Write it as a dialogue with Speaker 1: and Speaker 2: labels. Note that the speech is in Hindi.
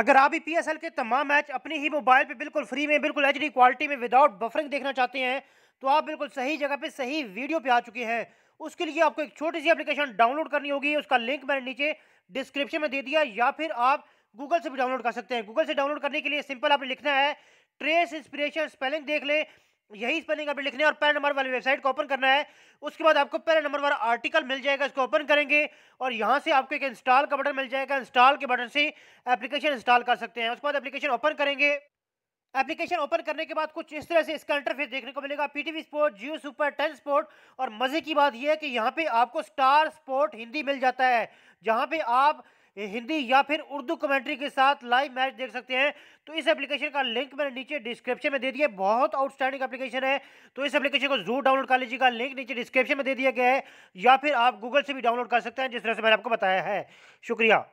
Speaker 1: अगर आप भी पी के तमाम मैच अपने ही मोबाइल पे बिल्कुल फ्री में बिल्कुल एच क्वालिटी में विदाउट बफरिंग देखना चाहते हैं तो आप बिल्कुल सही जगह पे सही वीडियो पे आ चुके हैं उसके लिए आपको एक छोटी सी एप्लीकेशन डाउनलोड करनी होगी उसका लिंक मैंने नीचे डिस्क्रिप्शन में दे दिया या फिर आप गूगल से भी डाउनलोड कर सकते हैं गूगल से डाउनलोड करने के लिए सिंपल आपने लिखना है ट्रेस इंस्पिरेशन स्पेलिंग देख ले यही स्पेलिंग आपने लिखने और पहले नंबर वाली वेबसाइट को ओपन करना है उसके बाद आपको पहले नंबर वाला आर्टिकल मिल जाएगा इसको ओपन करेंगे और यहाँ से आपको एक इंस्टॉल का बटन मिल जाएगा इंस्टॉल के बटन से एप्लीकेशन इंस्टॉल कर सकते हैं उसके बाद एप्लीकेशन ओपन करेंगे एप्लीकेशन ओपन करने के बाद कुछ इस तरह से इसका इंटरफेस देखने को मिलेगा PTV sport Geo super ten sport और मज़े की बात यह है कि यहाँ पे आपको स्टार स्पोर्ट हिंदी मिल जाता है जहाँ पे आप हिंदी या फिर उर्दू कमेंट्री के साथ लाइव मैच देख सकते हैं तो इस एप्लीकेशन का लिंक मैंने नीचे डिस्क्रिप्शन में दे दिया बहुत आउटस्टैंडिंग एप्लीकेशन है तो इस एप्लीकेशन को जरूर डाउनलोड कर लीजिएगा लिंक नीचे डिस्क्रिप्शन में दे दिया गया है या फिर आप गूगल से भी डाउनलोड कर सकते हैं जिस तरह से मैंने आपको बताया है शुक्रिया